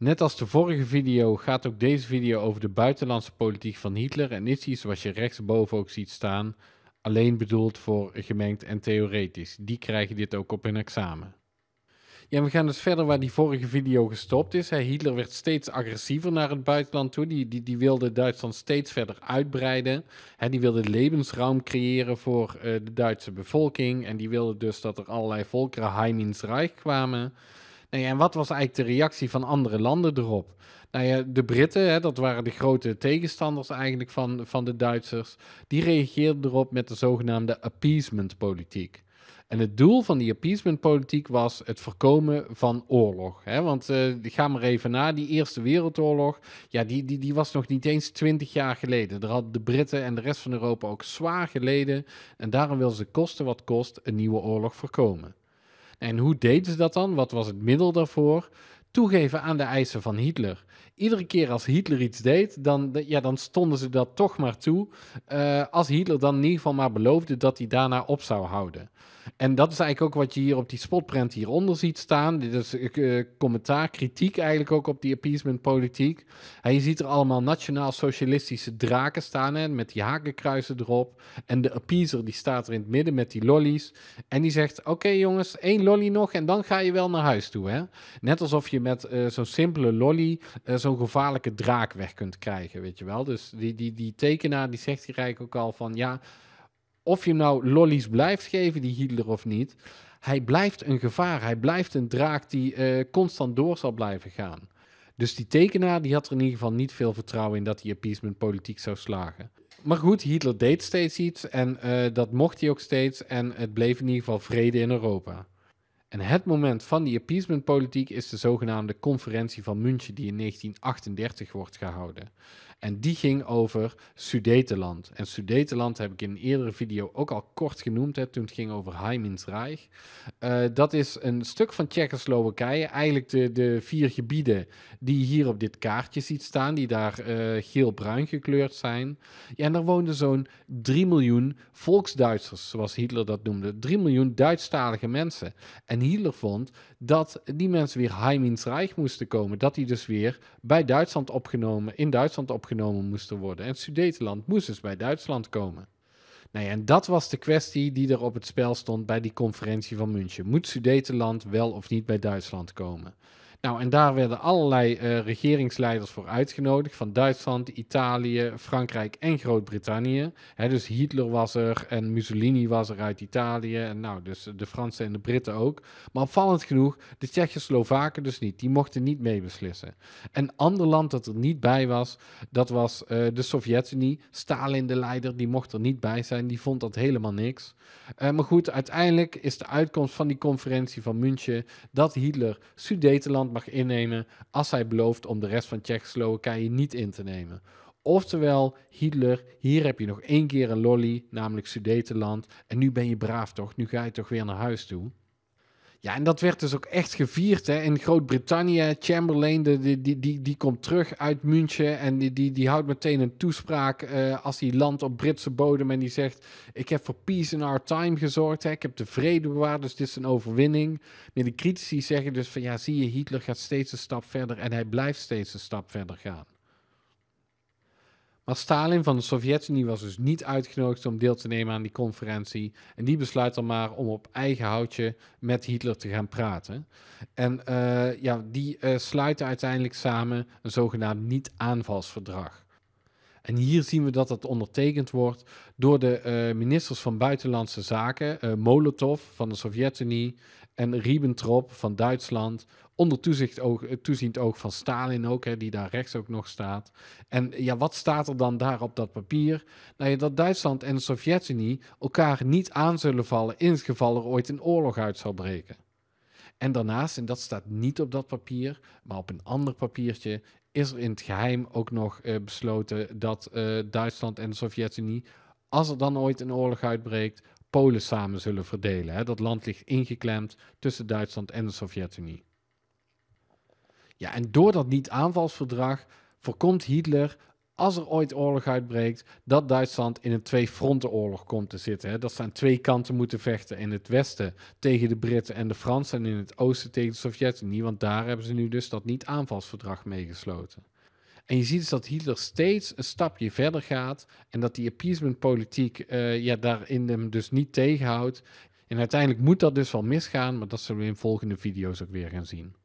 Net als de vorige video gaat ook deze video over de buitenlandse politiek van Hitler en is iets wat je rechtsboven ook ziet staan, alleen bedoeld voor gemengd en theoretisch. Die krijgen dit ook op hun examen. Ja, we gaan dus verder waar die vorige video gestopt is. Hitler werd steeds agressiever naar het buitenland toe. Die, die, die wilde Duitsland steeds verder uitbreiden. die wilde levensruim creëren voor eh, de Duitse bevolking. En die wilde dus dat er allerlei volkeren Heim ins Reich kwamen. Nou ja, en wat was eigenlijk de reactie van andere landen erop? Nou ja, de Britten, hè, dat waren de grote tegenstanders eigenlijk van, van de Duitsers, die reageerden erop met de zogenaamde appeasement-politiek. En het doel van die appeasement-politiek was het voorkomen van oorlog. Hè? Want eh, ga maar even na, die Eerste Wereldoorlog, ja, die, die, die was nog niet eens twintig jaar geleden. Daar hadden de Britten en de rest van Europa ook zwaar geleden. En daarom wilden ze kosten wat kost een nieuwe oorlog voorkomen. En hoe deden ze dat dan? Wat was het middel daarvoor? toegeven aan de eisen van Hitler. Iedere keer als Hitler iets deed, dan, ja, dan stonden ze dat toch maar toe. Eh, als Hitler dan in ieder geval maar beloofde dat hij daarna op zou houden. En dat is eigenlijk ook wat je hier op die spotprint hieronder ziet staan. Dit is uh, commentaar, kritiek eigenlijk ook op die appeasementpolitiek. En je ziet er allemaal nationaal-socialistische draken staan hè, met die hakenkruisen erop. En de appeaser die staat er in het midden met die lollies. En die zegt, oké jongens, één lolly nog en dan ga je wel naar huis toe. Hè? Net alsof je met eh, zo'n simpele lolly eh, zo'n gevaarlijke draak weg kunt krijgen, weet je wel. Dus die, die, die tekenaar die zegt hier eigenlijk ook al van ja, of je nou lollies blijft geven, die Hitler of niet, hij blijft een gevaar. Hij blijft een draak die eh, constant door zal blijven gaan. Dus die tekenaar die had er in ieder geval niet veel vertrouwen in dat die appeasement politiek zou slagen. Maar goed, Hitler deed steeds iets en dat mocht hij ook steeds en het bleef in ieder geval vrede in Europa. En het moment van die appeasementpolitiek is de zogenaamde Conferentie van München, die in 1938 wordt gehouden. En die ging over Sudetenland. En Sudetenland heb ik in een eerdere video ook al kort genoemd, hè, toen het ging over Heimins Reich. Eh, dat is een stuk van Tsjechoslowakije, eigenlijk de, de vier gebieden die je hier op dit kaartje ziet staan, die daar uh, geel-bruin gekleurd zijn. Ja, en daar woonden zo'n 3 miljoen volksduitsers, zoals Hitler dat noemde. 3 miljoen Duitsstalige mensen. En Hitler vond dat die mensen weer Heimins Reich moesten komen. Dat die dus weer bij Duitsland opgenomen, in Duitsland opgenomen moesten worden. En Sudetenland moest dus bij Duitsland komen. Nou ja, en dat was de kwestie die er op het spel stond bij die conferentie van München. Moet Sudetenland wel of niet bij Duitsland komen? Nou, en daar werden allerlei eh, regeringsleiders voor uitgenodigd. Van Duitsland, Italië, Frankrijk en Groot-Brittannië. Dus Hitler was er en Mussolini was er uit Italië. En nou, dus de Fransen en de Britten ook. Maar opvallend genoeg, de Tsjechoslowaken dus niet. Die mochten niet meebeslissen. Een ander land dat er niet bij was, dat was eh, de Sovjet-Unie. Stalin, de leider, die mocht er niet bij zijn. Die vond dat helemaal niks. Eh, maar goed, uiteindelijk is de uitkomst van die conferentie van München dat Hitler Sudetenland mag innemen als hij belooft om de rest van Tsjechoslowakije niet in te nemen. Oftewel, Hitler, hier heb je nog één keer een lolly, namelijk Sudetenland. En nu ben je braaf toch? Nu ga je toch weer naar huis toe? Ja, en dat werd dus ook echt gevierd hè? in Groot-Brittannië. Chamberlain, de, die, die, die, die komt terug uit München en die, die, die houdt meteen een toespraak eh, als hij landt op Britse bodem en die zegt: Ik heb voor peace in our time gezorgd, ik heb de vrede bewaard, dus dit is een overwinning. Maar de critici zeggen dus van ja, zie je, Hitler gaat steeds een stap verder en hij blijft steeds een stap verder gaan. Maar Stalin van de Sovjet-Unie was dus niet uitgenodigd om deel te nemen aan die conferentie. En die besluit dan maar om op eigen houtje met Hitler te gaan praten. En eh, ja, die eh, sluiten uiteindelijk samen een zogenaamd niet-aanvalsverdrag. En hier zien we dat dat ondertekend wordt door de eh, ministers van Buitenlandse Zaken, Molotov van de Sovjet-Unie en Ribbentrop van Duitsland. Onder toezicht oog, eh, toeziend oog van Stalin ook, hè, die daar rechts ook nog staat. En ja, wat staat er dan daar op dat papier? Nou ja, dat Duitsland en de Sovjet-Unie elkaar niet aan zullen vallen in het geval er ooit een oorlog uit zou breken. En daarnaast, en dat staat niet op dat papier, maar op een ander papiertje, is er in het geheim ook nog eh, besloten dat eh, Duitsland en de Sovjet-Unie, als er dan ooit een oorlog uitbreekt, Polen samen zullen verdelen. Hè. Dat land ligt ingeklemd tussen Duitsland en de Sovjet-Unie. Ja, en door dat niet-aanvalsverdrag voorkomt Hitler, als er ooit oorlog uitbreekt, dat Duitsland in een twee oorlog komt te zitten. Hè. Dat ze aan twee kanten moeten vechten. In het westen tegen de Britten en de Fransen en in het oosten tegen de Sovjet-Unie. Want daar hebben ze nu dus dat niet-aanvalsverdrag meegesloten. En je ziet dus dat Hitler steeds een stapje verder gaat en dat die appeasement-politiek eh, ja, daarin hem dus niet tegenhoudt. En uiteindelijk moet dat dus wel misgaan, maar dat zullen we in volgende video's ook weer gaan zien.